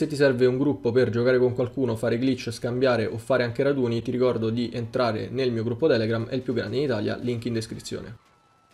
Se ti serve un gruppo per giocare con qualcuno, fare glitch, scambiare o fare anche raduni, ti ricordo di entrare nel mio gruppo Telegram, è il più grande in Italia, link in descrizione.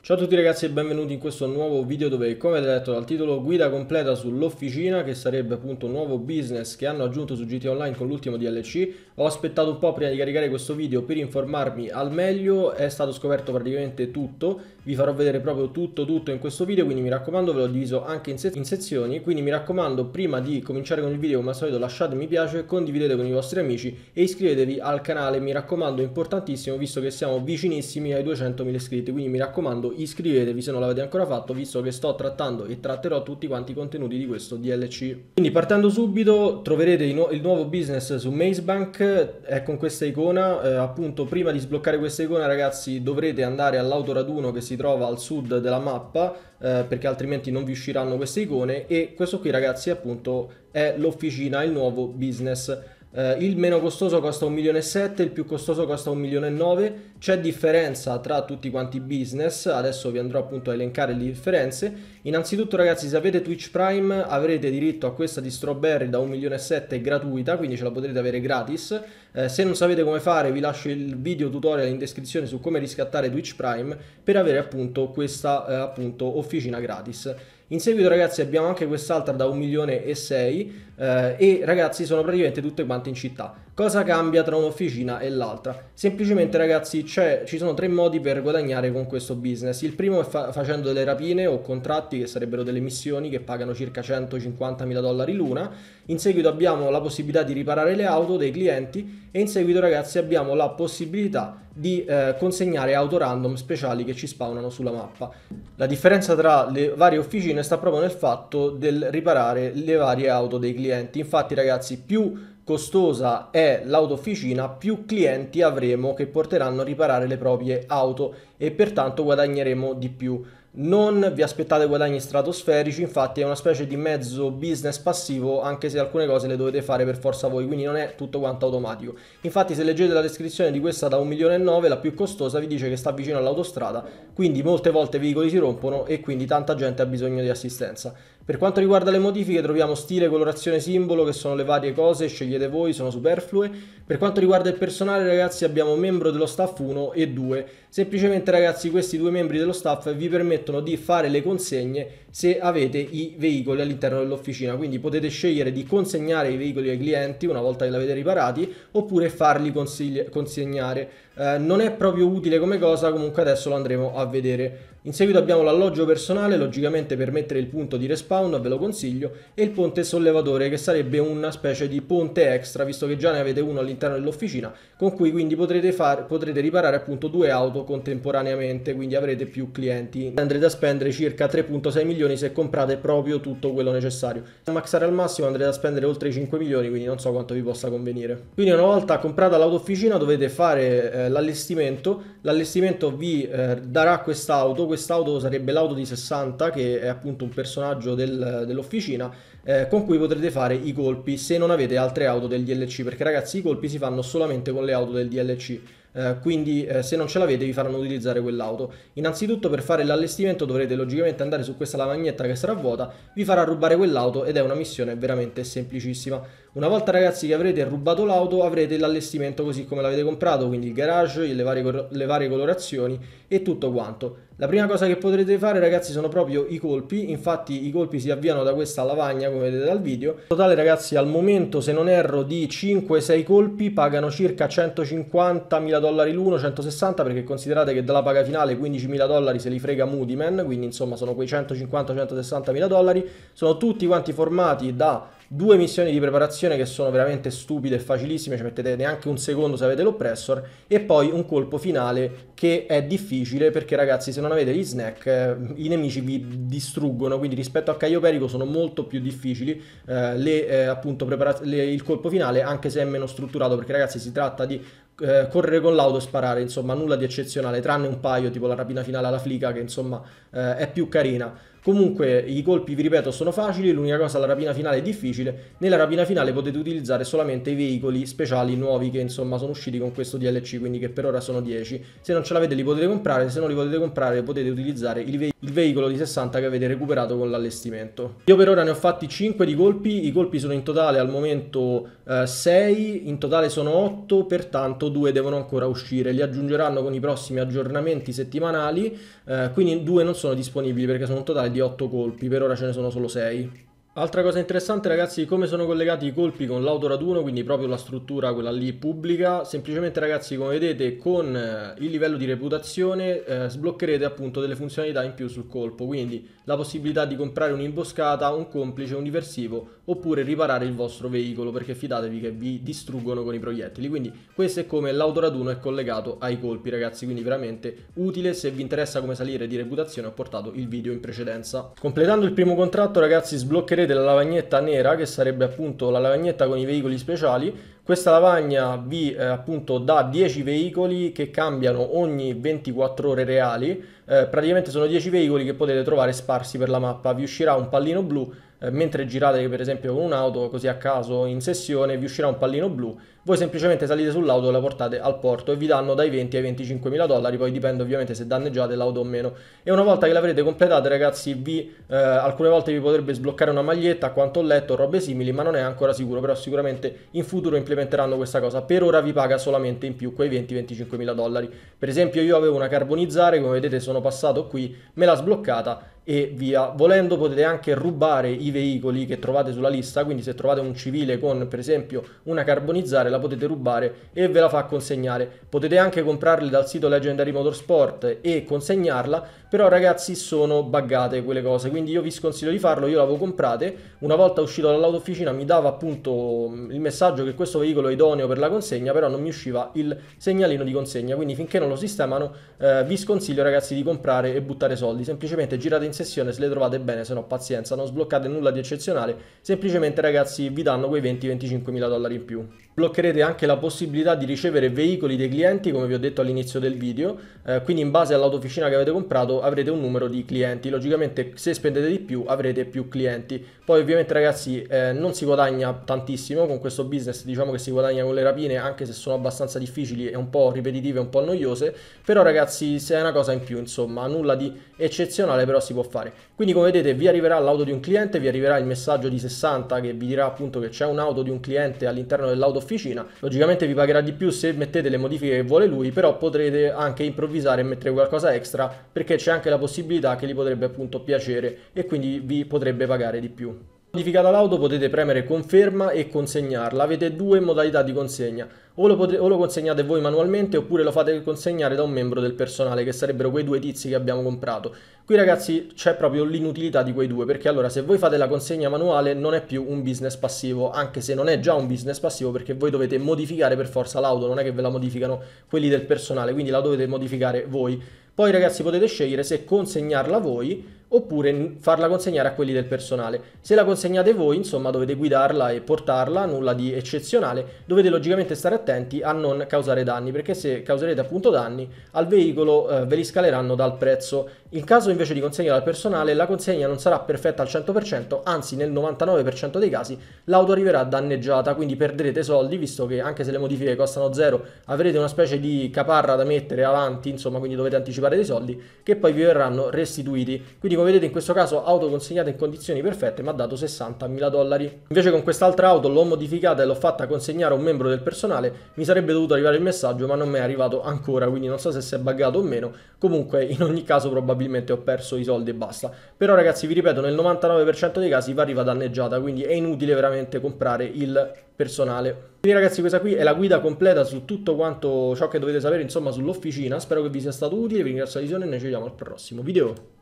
Ciao a tutti ragazzi e benvenuti in questo nuovo video dove come detto dal titolo guida completa sull'officina che sarebbe appunto un nuovo business che hanno aggiunto su GT Online con l'ultimo DLC ho aspettato un po' prima di caricare questo video per informarmi al meglio è stato scoperto praticamente tutto vi farò vedere proprio tutto tutto in questo video quindi mi raccomando ve l'ho diviso anche in, se in sezioni quindi mi raccomando prima di cominciare con il video come al solito lasciate mi piace condividete con i vostri amici e iscrivetevi al canale mi raccomando importantissimo visto che siamo vicinissimi ai 200.000 iscritti quindi mi raccomando iscrivetevi se non l'avete ancora fatto visto che sto trattando e tratterò tutti quanti i contenuti di questo DLC. Quindi partendo subito troverete il, nuovo business su Mazebank, è con questa icona, eh, appunto prima di sbloccare questa icona ragazzi dovrete andare all'autoraduno che si trova al sud della mappa eh, perché altrimenti non vi usciranno queste icone e questo qui ragazzi appunto è l'officina, il nuovo business Uh, il meno costoso costa 1 milione e 7, il più costoso costa 1 milione e 9. C'è differenza tra tutti quanti i business, adesso vi andrò appunto a elencare le differenze. Innanzitutto ragazzi, se avete Twitch Prime avrete diritto a questa di Strawberry da 1 milione e 7 gratuita, quindi ce la potrete avere gratis. Eh, se non sapete come fare vi lascio il video tutorial in descrizione su come riscattare Twitch Prime per avere appunto questa eh, appunto, officina gratis. In seguito ragazzi abbiamo anche quest'altra da 1 milione e 6 eh, e ragazzi sono praticamente tutte quante in città. Cosa cambia tra un'officina e l'altra? Semplicemente ragazzi ci sono tre modi per guadagnare con questo business. Il primo è fa facendo delle rapine o contratti che sarebbero delle missioni che pagano circa 150 mila dollari l'una. In seguito abbiamo la possibilità di riparare le auto dei clienti e in seguito ragazzi abbiamo la possibilità di eh, consegnare auto random speciali che ci spawnano sulla mappa. La differenza tra le varie officine sta proprio nel fatto del riparare le varie auto dei clienti. Infatti ragazzi più costosa è l'autofficina, più clienti avremo che porteranno a riparare le proprie auto e pertanto guadagneremo di più. Non vi aspettate guadagni stratosferici, infatti è una specie di mezzo business passivo, anche se alcune cose le dovete fare per forza voi, quindi non è tutto quanto automatico. Infatti se leggete la descrizione di questa da 1 milione e 9, la più costosa vi dice che sta vicino all'autostrada, quindi molte volte i veicoli si rompono e quindi tanta gente ha bisogno di assistenza. Per quanto riguarda le modifiche troviamo stile, colorazione, simbolo che sono le varie cose, scegliete voi, sono superflue. Per quanto riguarda il personale ragazzi abbiamo membro dello staff 1 e 2. Semplicemente ragazzi questi due membri dello staff vi permettono di fare le consegne se avete i veicoli all'interno dell'officina, quindi potete scegliere di consegnare i veicoli ai clienti una volta che li avete riparati oppure farli consegnare. Eh, non è proprio utile come cosa, comunque adesso lo andremo a vedere. In seguito abbiamo l'alloggio personale, logicamente per mettere il punto di respawn ve lo consiglio, e il ponte sollevatore che sarebbe una specie di ponte extra, visto che già ne avete uno all'interno dell'officina, con cui quindi potrete, far, potrete riparare appunto due auto contemporaneamente, quindi avrete più clienti. Andrete a spendere circa 3.6 milioni milioni se comprate proprio tutto quello necessario. Per maxare al massimo andrete a spendere oltre i 5 milioni, quindi non so quanto vi possa convenire. Quindi una volta comprata l'autofficina dovete fare eh, l'allestimento, l'allestimento vi eh, darà quest'auto, quest'auto sarebbe l'auto di 60 che è appunto un personaggio del, dell'officina eh, con cui potrete fare i colpi se non avete altre auto del DLC perché ragazzi i colpi si fanno solamente con le auto del DLC. Eh, quindi eh, se non ce l'avete vi faranno utilizzare quell'auto. Innanzitutto per fare l'allestimento dovrete logicamente andare su questa lavagnetta che sarà vuota, vi farà rubare quell'auto ed è una missione veramente semplicissima. Una volta ragazzi che avrete rubato l'auto avrete l'allestimento così come l'avete comprato, quindi il garage, le varie, le varie colorazioni e tutto quanto. La prima cosa che potrete fare ragazzi sono proprio i colpi, infatti i colpi si avviano da questa lavagna come vedete dal video. In totale ragazzi al momento se non erro di 5-6 colpi pagano circa 150.000 dollari l'uno, 160 perché considerate che dalla paga finale 15.000 dollari se li frega Moodyman, quindi insomma sono quei 150-160.000 dollari. Sono tutti quanti formati da due missioni di preparazione che sono veramente stupide e facilissime, ci mettete neanche un secondo se avete l'oppressor, e poi un colpo finale che è difficile perché ragazzi se non avete gli snack eh, i nemici vi distruggono, quindi rispetto a Caio Perico sono molto più difficili eh, le, eh, appunto, le, il colpo finale anche se è meno strutturato perché ragazzi si tratta di eh, correre con l'auto e sparare, insomma, nulla di eccezionale, tranne un paio, tipo la rapina finale alla flica, che insomma eh, è più carina. Comunque i colpi, vi ripeto, sono facili, l'unica cosa la rapina finale è difficile. Nella rapina finale potete utilizzare solamente i veicoli speciali nuovi che insomma sono usciti con questo DLC, quindi che per ora sono 10. Se non ce l'avete li potete comprare, se non li potete comprare potete utilizzare il, ve il veicolo di 60 che avete recuperato con l'allestimento. Io per ora ne ho fatti 5 di colpi, i colpi sono in totale al momento eh, 6, in totale sono 8, pertanto soltanto due devono ancora uscire, li aggiungeranno con i prossimi aggiornamenti settimanali, eh, quindi due non sono disponibili perché sono un totale di otto colpi, per ora ce ne sono solo sei. Altra cosa interessante ragazzi come sono collegati i colpi con l'auto raduno quindi proprio la struttura quella lì pubblica, semplicemente ragazzi come vedete con eh, il livello di reputazione eh, sbloccherete appunto delle funzionalità in più sul colpo, quindi la possibilità di comprare un'imboscata, un complice, un diversivo oppure riparare il vostro veicolo perché fidatevi che vi distruggono con i proiettili, quindi questo è come l'auto raduno è collegato ai colpi ragazzi, quindi veramente utile, se vi interessa come salire di reputazione ho portato il video in precedenza. Completando il primo contratto ragazzi sbloccherete vedete la lavagnetta nera che sarebbe appunto la lavagnetta con i veicoli speciali questa lavagna vi eh, appunto dà 10 veicoli che cambiano ogni 24 ore reali eh, praticamente sono 10 veicoli che potete trovare sparsi per la mappa vi uscirà un pallino blu eh, mentre girate per esempio con un'auto così a caso in sessione vi uscirà un pallino blu, voi semplicemente salite sull'auto e la portate al porto e vi danno dai 20 ai 25 mila dollari, poi dipende ovviamente se danneggiate l'auto o meno. E una volta che l'avrete completata ragazzi vi, eh, alcune volte vi potrebbe sbloccare una maglietta, a quanto ho letto, robe simili, ma non è ancora sicuro, però sicuramente in futuro implementeranno questa cosa. Per ora vi paga solamente in più quei 20-25 mila dollari. Per esempio io avevo una carbonizzare, come vedete sono passato qui, me l'ha sbloccata e via. Volendo potete anche rubare i veicoli che trovate sulla lista, quindi se trovate un civile con per esempio una carbonizzare la potete rubare e ve la fa consegnare. Potete anche comprarli dal sito Legendary Motorsport e consegnarla, però ragazzi sono buggate quelle cose, quindi io vi sconsiglio di farlo, io l'avevo comprate, una volta uscito dall'autofficina mi dava appunto mm, il messaggio che questo veicolo è idoneo per la consegna, però non mi usciva il segnalino di consegna, quindi finché non lo sistemano eh, vi sconsiglio ragazzi di comprare e buttare soldi, semplicemente girate in sessione se le trovate bene, se no pazienza, non sbloccate nulla di eccezionale, semplicemente ragazzi vi danno quei 20-25 mila dollari in più bloccherete anche la possibilità di ricevere veicoli dei clienti come vi ho detto all'inizio del video eh, quindi in base all'autofficina che avete comprato avrete un numero di clienti logicamente se spendete di più avrete più clienti poi ovviamente ragazzi eh, non si guadagna tantissimo con questo business diciamo che si guadagna con le rapine anche se sono abbastanza difficili e un po' ripetitive un po' noiose però ragazzi se è una cosa in più insomma nulla di eccezionale però si può fare. Quindi come vedete vi arriverà l'auto di un cliente, vi arriverà il messaggio di 60 che vi dirà appunto che c'è un'auto di un cliente all'interno dell'auto officina logicamente vi pagherà di più se mettete le modifiche che vuole lui, però potrete anche improvvisare e mettere qualcosa extra perché c'è anche la possibilità che gli potrebbe appunto piacere e quindi vi potrebbe pagare di più. Modificata l'auto potete premere conferma e consegnarla, avete due modalità di consegna, o lo, o lo, consegnate voi manualmente oppure lo fate consegnare da un membro del personale che sarebbero quei due tizi che abbiamo comprato. Qui ragazzi c'è proprio l'inutilità di quei due perché allora se voi fate la consegna manuale non è più un business passivo anche se non è già un business passivo perché voi dovete modificare per forza l'auto, non è che ve la modificano quelli del personale quindi la dovete modificare voi. Poi ragazzi potete scegliere se consegnarla voi oppure farla consegnare a quelli del personale. Se la consegnate voi, insomma, dovete guidarla e portarla, nulla di eccezionale, dovete logicamente stare attenti a non causare danni, perché se causerete appunto danni al veicolo eh, ve li scaleranno dal prezzo. In caso invece di consegnare al personale, la consegna non sarà perfetta al 100%, anzi nel 99% dei casi l'auto arriverà danneggiata, quindi perderete soldi, visto che anche se le modifiche costano zero, avrete una specie di caparra da mettere avanti, insomma, quindi dovete anticipare dei soldi che poi vi verranno restituiti. Quindi come vedete in questo caso auto consegnata in condizioni perfette mi ha dato 60.000 dollari. Invece con quest'altra auto l'ho modificata e l'ho fatta consegnare a un membro del personale, mi sarebbe dovuto arrivare il messaggio ma non mi è arrivato ancora, quindi non so se si è buggato o meno, comunque in ogni caso probabilmente ho perso i soldi e basta. Però ragazzi vi ripeto nel 99% dei casi va arriva danneggiata, quindi è inutile veramente comprare il personale. Quindi ragazzi questa qui è la guida completa su tutto quanto ciò che dovete sapere insomma sull'officina, spero che vi sia stato utile, vi ringrazio la visione e noi ci vediamo al prossimo video.